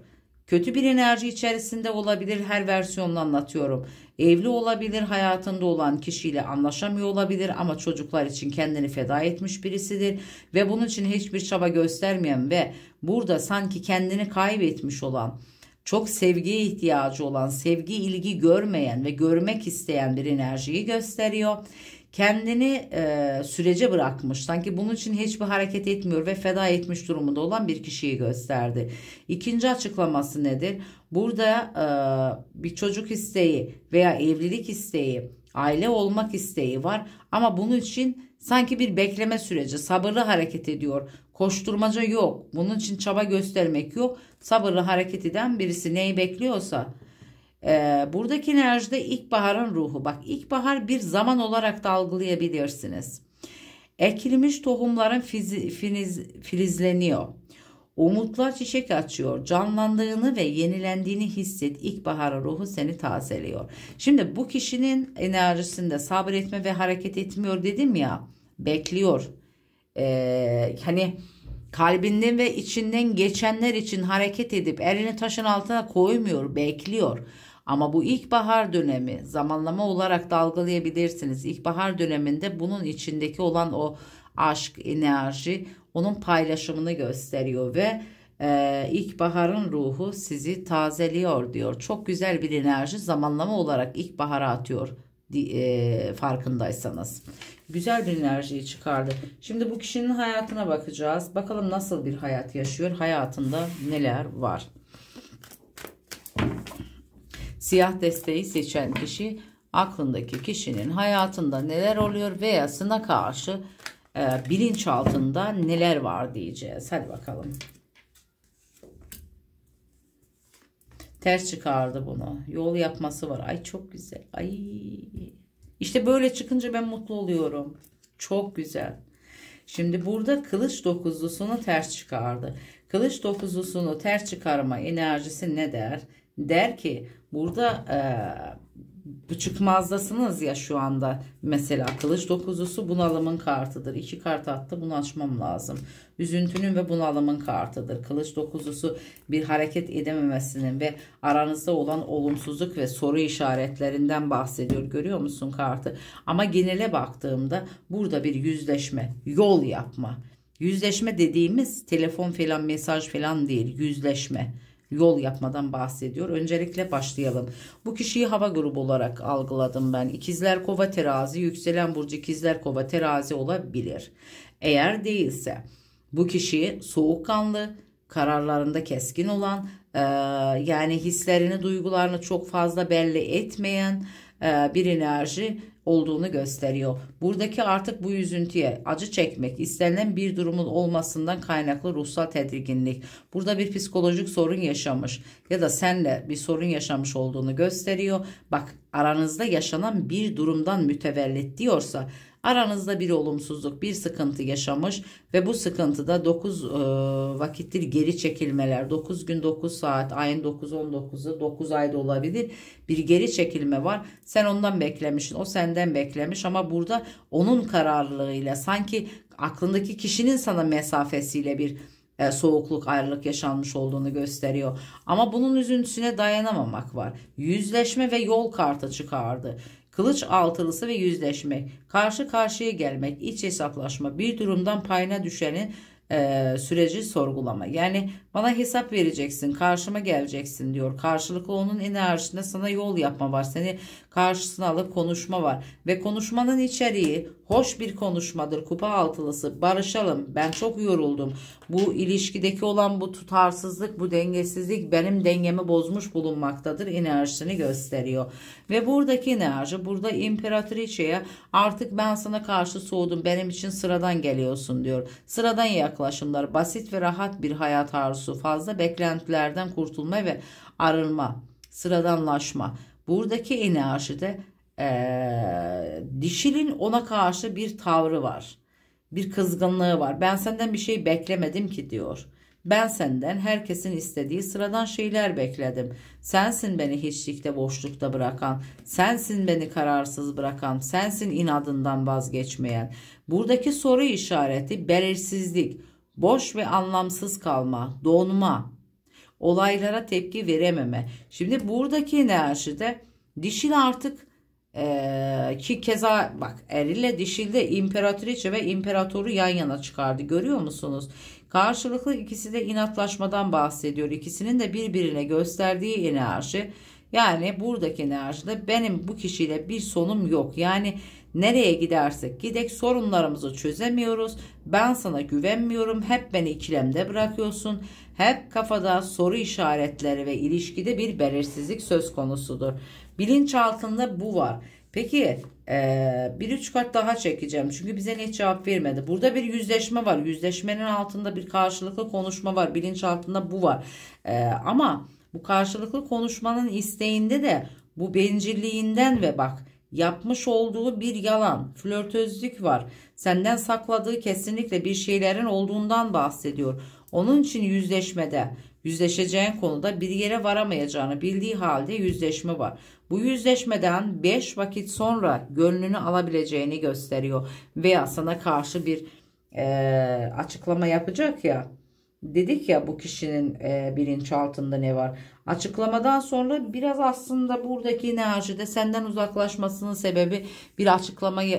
Kötü bir enerji içerisinde olabilir her versiyonunu anlatıyorum. Evli olabilir hayatında olan kişiyle anlaşamıyor olabilir ama çocuklar için kendini feda etmiş birisidir. Ve bunun için hiçbir çaba göstermeyen ve burada sanki kendini kaybetmiş olan çok sevgiye ihtiyacı olan, sevgi ilgi görmeyen ve görmek isteyen bir enerjiyi gösteriyor kendini e, sürece bırakmış sanki bunun için hiçbir hareket etmiyor ve feda etmiş durumunda olan bir kişiyi gösterdi. İkinci açıklaması nedir? Burada e, bir çocuk isteği veya evlilik isteği, aile olmak isteği var ama bunun için sanki bir bekleme süreci, sabırlı hareket ediyor. Koşturmaca yok. Bunun için çaba göstermek yok. Sabırlı hareket eden birisi neyi bekliyorsa e, buradaki enerjide ilkbaharın ruhu. Bak ilkbahar bir zaman olarak da algılayabilirsiniz. Ekilmiş tohumların filiz, filizleniyor. Umutlar çiçek açıyor. Canlandığını ve yenilendiğini hisset. İlkbaharın ruhu seni tazeliyor. Şimdi bu kişinin enerjisinde sabretme ve hareket etmiyor dedim ya. Bekliyor. Ee, hani kalbinden ve içinden geçenler için hareket edip elini taşın altına koymuyor. Bekliyor. Ama bu ilkbahar dönemi zamanlama olarak dalgalayabilirsiniz. İlkbahar döneminde bunun içindeki olan o aşk, enerji onun paylaşımını gösteriyor ve e, ilkbaharın ruhu sizi tazeliyor diyor. Çok güzel bir enerji zamanlama olarak ilkbahara atıyor e, farkındaysanız. Güzel bir enerjiyi çıkardı. Şimdi bu kişinin hayatına bakacağız. Bakalım nasıl bir hayat yaşıyor. Hayatında neler var. Siyah desteği seçen kişi aklındaki kişinin hayatında neler oluyor veya sına karşı e, bilinç altında neler var diyeceğiz. Hadi bakalım. Ters çıkardı bunu. Yol yapması var. Ay çok güzel. Ay. İşte böyle çıkınca ben mutlu oluyorum. Çok güzel. Şimdi burada kılıç dokuzlusunu ters çıkardı. Kılıç dokuzlusunu ters çıkarma enerjisi ne der? der ki burada e, çıkmazdasınız ya şu anda mesela kılıç dokuzusu bunalımın kartıdır. İki kart attı bunu açmam lazım. Üzüntünün ve bunalımın kartıdır. Kılıç dokuzusu bir hareket edememesinin ve aranızda olan olumsuzluk ve soru işaretlerinden bahsediyor. Görüyor musun kartı? Ama genele baktığımda burada bir yüzleşme, yol yapma. Yüzleşme dediğimiz telefon falan mesaj falan değil yüzleşme yol yapmadan bahsediyor. Öncelikle başlayalım. Bu kişiyi hava grubu olarak algıladım ben. İkizler kova terazi, yükselen burcu ikizler kova terazi olabilir. Eğer değilse bu kişi soğukkanlı, kararlarında keskin olan, yani hislerini, duygularını çok fazla belli etmeyen, e, bir enerji olduğunu gösteriyor. Buradaki artık bu üzüntüye acı çekmek istenilen bir durumun olmasından kaynaklı ruhsal tedirginlik. Burada bir psikolojik sorun yaşamış ya da senle bir sorun yaşamış olduğunu gösteriyor. Bak aranızda yaşanan bir durumdan mütevellit diyorsa Aranızda bir olumsuzluk, bir sıkıntı yaşamış ve bu sıkıntıda 9 e, vakittir geri çekilmeler, 9 gün 9 saat, ayın 9-19'u 9 ayda olabilir bir geri çekilme var. Sen ondan beklemişsin, o senden beklemiş ama burada onun kararlılığıyla sanki aklındaki kişinin sana mesafesiyle bir e, soğukluk ayrılık yaşanmış olduğunu gösteriyor. Ama bunun üzüntüsüne dayanamamak var. Yüzleşme ve yol kartı çıkardı. Kılıç altılısı ve yüzleşmek, karşı karşıya gelmek, iç hesaplaşma, bir durumdan payına düşeni e, süreci sorgulama. Yani bana hesap vereceksin, karşıma geleceksin diyor. Karşılıklı onun enerjisinde sana yol yapma var. Seni karşısına alıp konuşma var. Ve konuşmanın içeriği Hoş bir konuşmadır kupa altılısı. Barışalım. Ben çok yoruldum. Bu ilişkideki olan bu tutarsızlık, bu dengesizlik benim dengemi bozmuş bulunmaktadır. Enerjisini gösteriyor. Ve buradaki enerji burada imperatriçeye artık ben sana karşı soğudum. Benim için sıradan geliyorsun diyor. Sıradan yaklaşımlar, basit ve rahat bir hayat arzusu, fazla beklentilerden kurtulma ve arınma, sıradanlaşma. Buradaki enerjide e, dişinin ona karşı bir tavrı var. Bir kızgınlığı var. Ben senden bir şey beklemedim ki diyor. Ben senden herkesin istediği sıradan şeyler bekledim. Sensin beni hiçlikte boşlukta bırakan, sensin beni kararsız bırakan, sensin inadından vazgeçmeyen. Buradaki soru işareti belirsizlik, boş ve anlamsız kalma, donma, olaylara tepki verememe. Şimdi buradaki enerjide dişil artık ee, ki keza bak eriyle dişilde imperatriçe ve imperatoru yan yana çıkardı görüyor musunuz? Karşılıklı ikisi de inatlaşmadan bahsediyor. İkisinin de birbirine gösterdiği enerji yani buradaki enerjide benim bu kişiyle bir sonum yok. Yani nereye gidersek gidek sorunlarımızı çözemiyoruz. Ben sana güvenmiyorum. Hep beni ikilemde bırakıyorsun. Hep kafada soru işaretleri ve ilişkide bir belirsizlik söz konusudur. Bilinçaltında bu var. Peki ee, bir üç kat daha çekeceğim. Çünkü bize net cevap vermedi. Burada bir yüzleşme var. Yüzleşmenin altında bir karşılıklı konuşma var. Bilinç altında bu var. Ee, ama bu karşılıklı konuşmanın isteğinde de bu bencilliğinden ve bak yapmış olduğu bir yalan, flörtözlük var. Senden sakladığı kesinlikle bir şeylerin olduğundan bahsediyor. Onun için yüzleşmede Yüzleşeceğin konuda bir yere varamayacağını bildiği halde yüzleşme var. Bu yüzleşmeden 5 vakit sonra gönlünü alabileceğini gösteriyor. Veya sana karşı bir e, açıklama yapacak ya dedik ya bu kişinin e, bilinçaltında ne var. Açıklamadan sonra biraz aslında buradaki enerjide senden uzaklaşmasının sebebi bir açıklama e,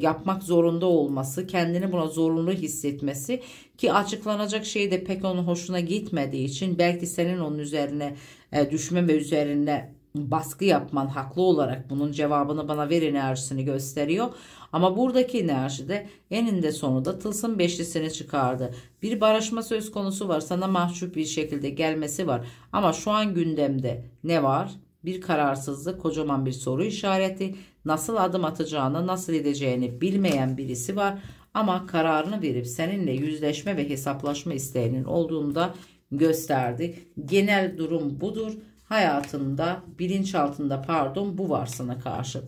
yapmak zorunda olması, kendini buna zorunlu hissetmesi ki açıklanacak şey de pek onun hoşuna gitmediği için belki senin onun üzerine e, düşme ve üzerine baskı yapman haklı olarak bunun cevabını bana ver enerjisini gösteriyor. Ama buradaki enerji de eninde sonunda tılsım beşlisini çıkardı. Bir barışma söz konusu var. Sana mahcup bir şekilde gelmesi var. Ama şu an gündemde ne var? Bir kararsızlık, kocaman bir soru işareti, nasıl adım atacağını, nasıl edeceğini bilmeyen birisi var. Ama kararını verip seninle yüzleşme ve hesaplaşma isteğinin olduğunda gösterdi. Genel durum budur. Hayatında bilinçaltında pardon bu var sana karşı.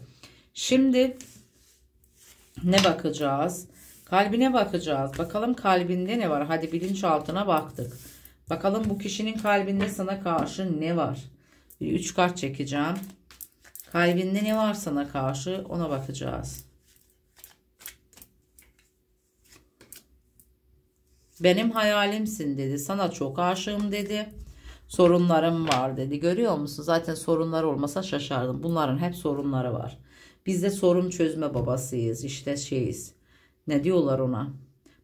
Şimdi ne bakacağız? Kalbine bakacağız. Bakalım kalbinde ne var? Hadi bilinçaltına baktık. Bakalım bu kişinin kalbinde sana karşı ne var? Bir üç kart çekeceğim. Kalbinde ne var sana karşı ona bakacağız. Benim hayalimsin dedi. Sana çok aşığım dedi. Sorunlarım var dedi. Görüyor musun? Zaten sorunlar olmasa şaşardım. Bunların hep sorunları var. Biz de sorun çözme babasıyız. İşte şeyiz. Ne diyorlar ona?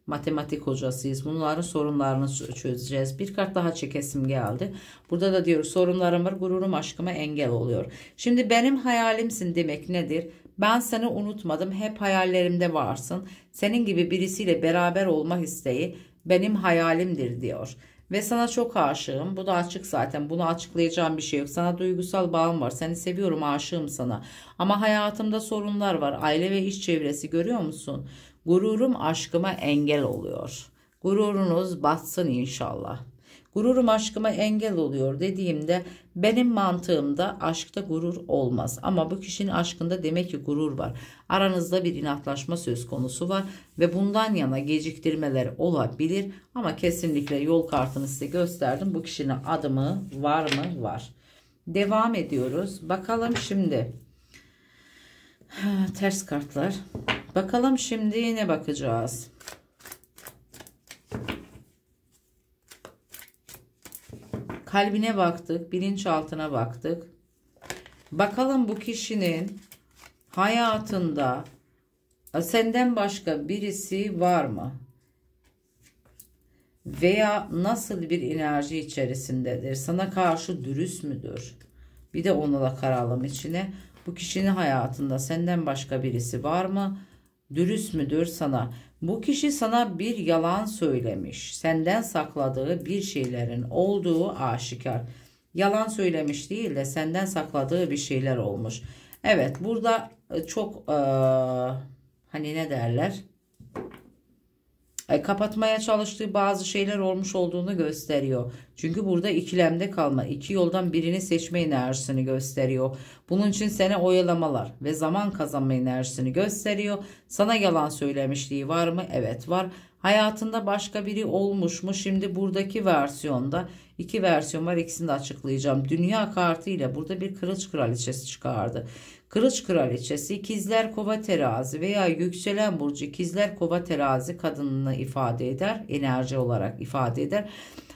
Matematik hocasıyız. Bunların sorunlarını çözeceğiz. Bir kart daha çekesim geldi. Burada da diyor sorunlarım var. Gururum aşkıma engel oluyor. Şimdi benim hayalimsin demek nedir? Ben seni unutmadım. Hep hayallerimde varsın. Senin gibi birisiyle beraber olma isteği benim hayalimdir diyor. Ve sana çok aşığım. Bu da açık zaten. Bunu açıklayacağım bir şey yok. Sana duygusal bağım var. Seni seviyorum, aşığım sana. Ama hayatımda sorunlar var. Aile ve iş çevresi görüyor musun? Gururum aşkıma engel oluyor. Gururunuz batsın inşallah. Gururum aşkıma engel oluyor dediğimde benim mantığımda aşkta gurur olmaz. Ama bu kişinin aşkında demek ki gurur var. Aranızda bir inatlaşma söz konusu var ve bundan yana geciktirmeler olabilir. Ama kesinlikle yol kartını size gösterdim. Bu kişinin adımı var mı? Var. Devam ediyoruz. Bakalım şimdi. Ha, (sighs) ters kartlar. Bakalım şimdi ne bakacağız? Kalbine baktık, bilinçaltına baktık. Bakalım bu kişinin hayatında senden başka birisi var mı? Veya nasıl bir enerji içerisindedir? Sana karşı dürüst müdür? Bir de onu da karalım içine. Bu kişinin hayatında senden başka birisi var mı? Dürüst müdür sana? Bu kişi sana bir yalan söylemiş. Senden sakladığı bir şeylerin olduğu aşikar. Yalan söylemiş değil de senden sakladığı bir şeyler olmuş. Evet burada e, çok e, hani ne derler? kapatmaya çalıştığı bazı şeyler olmuş olduğunu gösteriyor. Çünkü burada ikilemde kalma, iki yoldan birini seçme enerjisini gösteriyor. Bunun için seni oyalamalar ve zaman kazanma enerjisini gösteriyor. Sana yalan söylemişliği var mı? Evet var. Hayatında başka biri olmuş mu? Şimdi buradaki versiyonda iki versiyon var ikisini de açıklayacağım. Dünya kartı ile burada bir kılıç kraliçesi çıkardı. Kılıç kraliçesi ikizler kova terazi veya yükselen burcu ikizler kova terazi kadınını ifade eder. Enerji olarak ifade eder.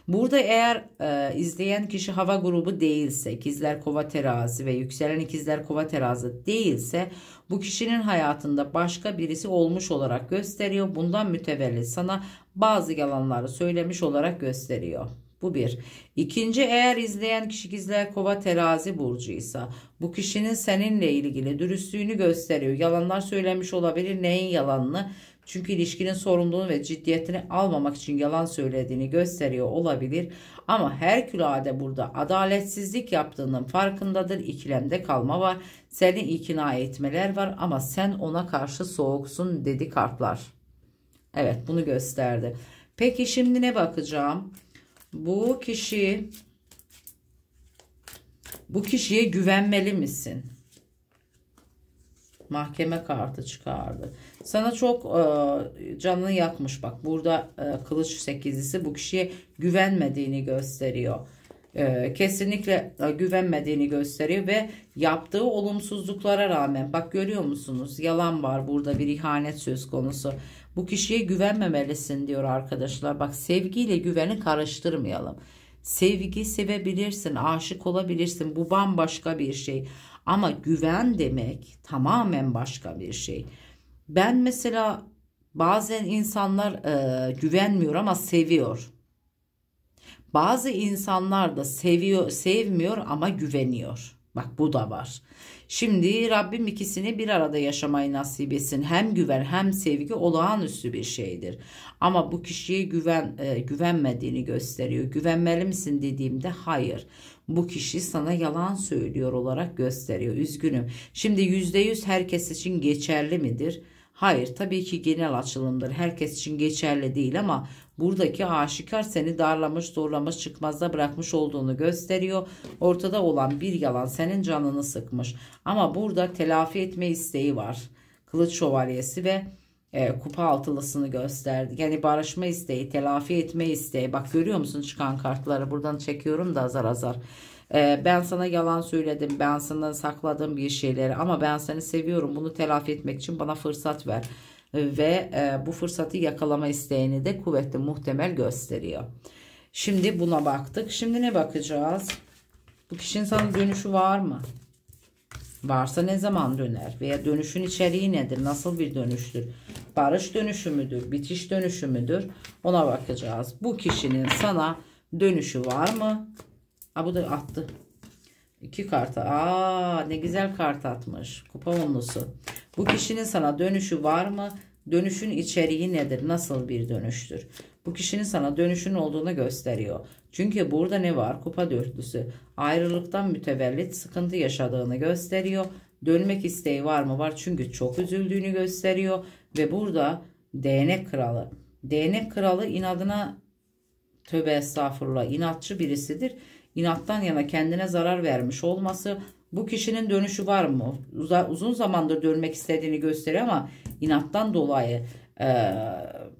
Burada eğer e, izleyen kişi hava grubu değilse, ikizler kova terazi ve yükselen ikizler kova terazi değilse bu kişinin hayatında başka birisi olmuş olarak gösteriyor. Bundan mütevelli sana bazı yalanları söylemiş olarak gösteriyor. Bu bir. İkinci eğer izleyen kişi gizler kova terazi burcuysa bu kişinin seninle ilgili dürüstlüğünü gösteriyor. Yalanlar söylemiş olabilir. Neyin yalanını? Çünkü ilişkinin sorumluluğunu ve ciddiyetini almamak için yalan söylediğini gösteriyor olabilir. Ama Herkülade burada adaletsizlik yaptığının farkındadır. İkilemde kalma var. Seni ikna etmeler var ama sen ona karşı soğuksun dedi kartlar. Evet bunu gösterdi. Peki şimdi ne bakacağım? Bu kişi bu kişiye güvenmeli misin? Mahkeme kartı çıkardı. Sana çok e, canını yakmış bak. Burada e, kılıç sekizlisi bu kişiye güvenmediğini gösteriyor. E, kesinlikle e, güvenmediğini gösteriyor ve yaptığı olumsuzluklara rağmen bak görüyor musunuz? Yalan var burada bir ihanet söz konusu. Bu kişiye güvenmemelisin diyor arkadaşlar. Bak sevgiyle güveni karıştırmayalım. Sevgi sevebilirsin, aşık olabilirsin. Bu bambaşka bir şey. Ama güven demek tamamen başka bir şey. Ben mesela bazen insanlar e, güvenmiyor ama seviyor. Bazı insanlar da seviyor, sevmiyor ama güveniyor. Bak bu da var. Şimdi Rabbim ikisini bir arada yaşamayı nasip etsin. Hem güven hem sevgi olağanüstü bir şeydir. Ama bu kişiye güven e, güvenmediğini gösteriyor. Güvenmeli misin dediğimde hayır. Bu kişi sana yalan söylüyor olarak gösteriyor. Üzgünüm. Şimdi %100 herkes için geçerli midir? Hayır tabii ki genel açılımdır. Herkes için geçerli değil ama buradaki aşikar seni darlamış zorlamış çıkmazda bırakmış olduğunu gösteriyor. Ortada olan bir yalan senin canını sıkmış ama burada telafi etme isteği var. Kılıç şövalyesi ve e, kupa altılısını gösterdi. Yani barışma isteği, telafi etme isteği. Bak görüyor musun çıkan kartları? Buradan çekiyorum da azar azar. E, ben sana yalan söyledim. Ben sana sakladım bir şeyleri. Ama ben seni seviyorum. Bunu telafi etmek için bana fırsat ver ve e, bu fırsatı yakalama isteğini de kuvvetli muhtemel gösteriyor. Şimdi buna baktık. Şimdi ne bakacağız? Bu kişinin sana dönüşü var mı? Varsa ne zaman döner? Veya dönüşün içeriği nedir? Nasıl bir dönüştür? Barış dönüşü müdür? Bitiş dönüşü müdür? Ona bakacağız. Bu kişinin sana dönüşü var mı? Ha bu da attı. İki karta. Aa ne güzel kart atmış. Kupa onlusu. Bu kişinin sana dönüşü var mı? Dönüşün içeriği nedir? Nasıl bir dönüştür? Bu kişinin sana dönüşün olduğunu gösteriyor. Çünkü burada ne var? Kupa dörtlüsü. Ayrılıktan mütevellit sıkıntı yaşadığını gösteriyor. Dönmek isteği var mı? Var. Çünkü çok üzüldüğünü gösteriyor. Ve burada değnek kralı. Değnek kralı inadına tövbe estağfurullah inatçı birisidir. İnattan yana kendine zarar vermiş olması bu kişinin dönüşü var mı? uzun zamandır dönmek istediğini gösteriyor ama inattan dolayı e,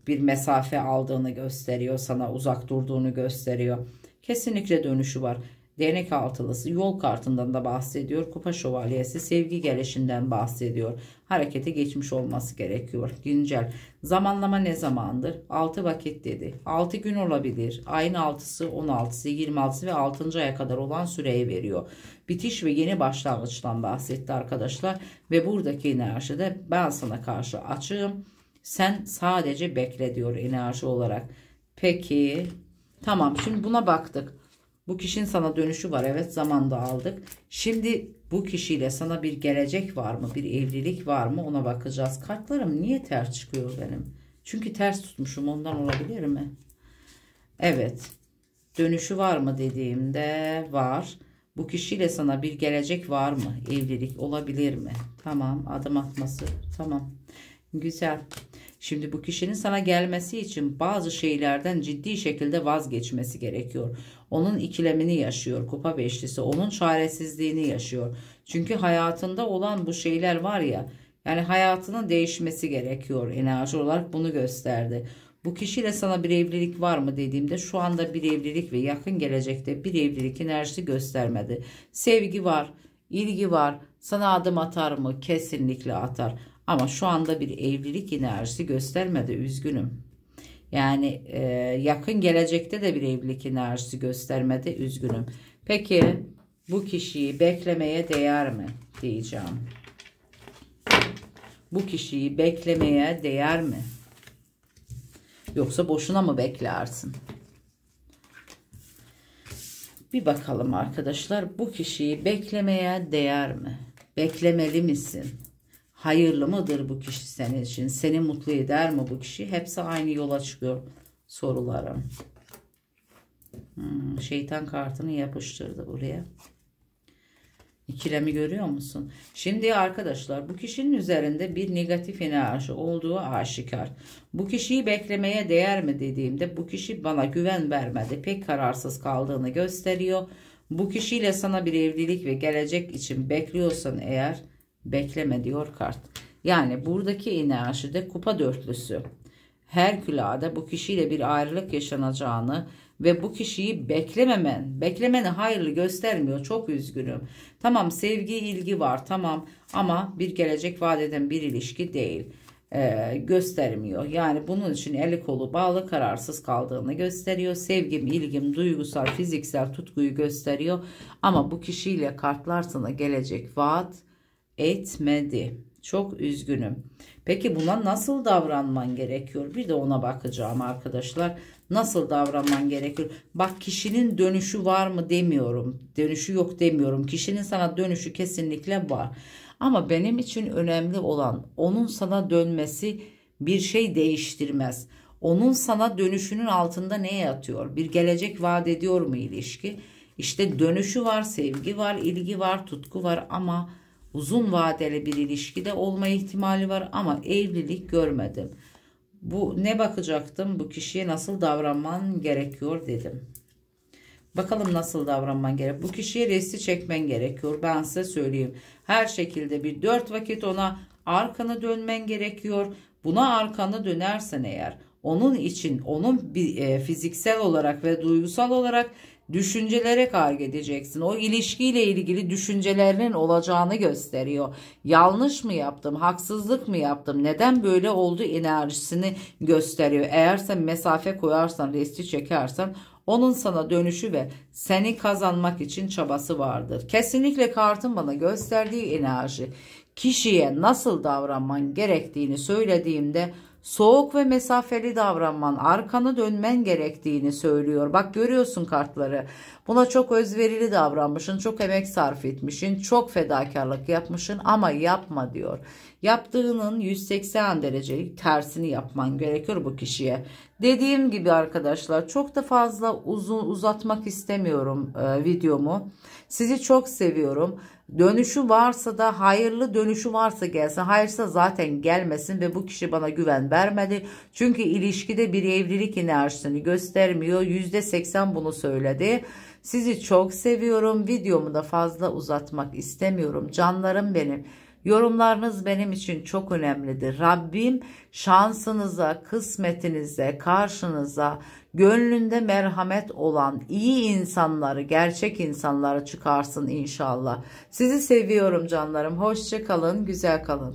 bir mesafe aldığını gösteriyor sana uzak durduğunu gösteriyor. Kesinlikle dönüşü var dernek altılısı, yol kartından da bahsediyor. Kupa şövalyesi, sevgi gelişinden bahsediyor. Harekete geçmiş olması gerekiyor. Güncel. Zamanlama ne zamandır? 6 vakit dedi. 6 gün olabilir. Ayın 6'sı, 16'sı, 26'sı ve 6. aya kadar olan süreyi veriyor. Bitiş ve yeni başlangıçtan bahsetti arkadaşlar. Ve buradaki enerjide ben sana karşı açığım. Sen sadece bekle diyor enerji olarak. Peki. Tamam şimdi buna baktık. Bu kişinin sana dönüşü var. Evet zamanda aldık. Şimdi bu kişiyle sana bir gelecek var mı? Bir evlilik var mı? Ona bakacağız. Kartlarım niye ters çıkıyor benim? Çünkü ters tutmuşum. Ondan olabilir mi? Evet. Dönüşü var mı dediğimde var. Bu kişiyle sana bir gelecek var mı? Evlilik olabilir mi? Tamam. Adım atması. Tamam. Güzel. Şimdi bu kişinin sana gelmesi için bazı şeylerden ciddi şekilde vazgeçmesi gerekiyor. Onun ikilemini yaşıyor kupa beşlisi. Onun çaresizliğini yaşıyor. Çünkü hayatında olan bu şeyler var ya. Yani hayatının değişmesi gerekiyor. Enerji olarak bunu gösterdi. Bu kişiyle sana bir evlilik var mı dediğimde şu anda bir evlilik ve yakın gelecekte bir evlilik enerjisi göstermedi. Sevgi var, ilgi var. Sana adım atar mı? Kesinlikle atar. Ama şu anda bir evlilik enerjisi göstermedi. Üzgünüm. Yani e, yakın gelecekte de bir evlilik enerjisi göstermedi. Üzgünüm. Peki bu kişiyi beklemeye değer mi diyeceğim. Bu kişiyi beklemeye değer mi? Yoksa boşuna mı beklersin? Bir bakalım arkadaşlar bu kişiyi beklemeye değer mi? Beklemeli misin? Hayırlı mıdır bu kişi senin için? Seni mutlu eder mi bu kişi? Hepsi aynı yola çıkıyor sorularım. Hmm, şeytan kartını yapıştırdı buraya. İkilemi görüyor musun? Şimdi arkadaşlar bu kişinin üzerinde bir negatif enerji olduğu aşikar. Bu kişiyi beklemeye değer mi dediğimde bu kişi bana güven vermedi. Pek kararsız kaldığını gösteriyor. Bu kişiyle sana bir evlilik ve gelecek için bekliyorsan eğer Bekleme diyor kart. Yani buradaki enerjide kupa dörtlüsü. Herküla'da bu kişiyle bir ayrılık yaşanacağını ve bu kişiyi beklememen, beklemeni hayırlı göstermiyor. Çok üzgünüm. Tamam sevgi, ilgi var tamam ama bir gelecek vaat eden bir ilişki değil. E, göstermiyor. Yani bunun için eli kolu bağlı kararsız kaldığını gösteriyor. Sevgim, ilgim, duygusal, fiziksel tutkuyu gösteriyor. Ama bu kişiyle kartlar sana gelecek vaat etmedi. Çok üzgünüm. Peki buna nasıl davranman gerekiyor? Bir de ona bakacağım arkadaşlar. Nasıl davranman gerekiyor? Bak kişinin dönüşü var mı demiyorum. Dönüşü yok demiyorum. Kişinin sana dönüşü kesinlikle var. Ama benim için önemli olan onun sana dönmesi bir şey değiştirmez. Onun sana dönüşünün altında ne yatıyor? Bir gelecek vaat ediyor mu ilişki? İşte dönüşü var, sevgi var, ilgi var, tutku var ama uzun vadeli bir ilişkide olma ihtimali var ama evlilik görmedim. Bu ne bakacaktım? Bu kişiye nasıl davranman gerekiyor dedim. Bakalım nasıl davranman gerek. Bu kişiye resti çekmen gerekiyor. Ben size söyleyeyim. Her şekilde bir dört vakit ona arkanı dönmen gerekiyor. Buna arkanı dönersen eğer onun için onun e, fiziksel olarak ve duygusal olarak düşüncelere karg edeceksin. O ilişkiyle ilgili düşüncelerinin olacağını gösteriyor. Yanlış mı yaptım, haksızlık mı yaptım, neden böyle oldu enerjisini gösteriyor. Eğer sen mesafe koyarsan, resti çekersen onun sana dönüşü ve seni kazanmak için çabası vardır. Kesinlikle kartın bana gösterdiği enerji kişiye nasıl davranman gerektiğini söylediğimde soğuk ve mesafeli davranman, arkanı dönmen gerektiğini söylüyor. Bak görüyorsun kartları. Buna çok özverili davranmışsın, çok emek sarf etmişsin, çok fedakarlık yapmışsın ama yapma diyor. Yaptığının 180 derecelik tersini yapman gerekiyor bu kişiye. Dediğim gibi arkadaşlar çok da fazla uzun uzatmak istemiyorum e, videomu. Sizi çok seviyorum. Dönüşü varsa da hayırlı dönüşü varsa gelsin. Hayırsa zaten gelmesin ve bu kişi bana güven vermedi. Çünkü ilişkide bir evlilik enerjisini göstermiyor. %80 bunu söyledi. Sizi çok seviyorum. Videomu da fazla uzatmak istemiyorum. Canlarım benim. Yorumlarınız benim için çok önemlidir. Rabbim şansınıza, kısmetinize, karşınıza gönlünde merhamet olan iyi insanları, gerçek insanları çıkarsın inşallah. Sizi seviyorum canlarım. Hoşça kalın, güzel kalın.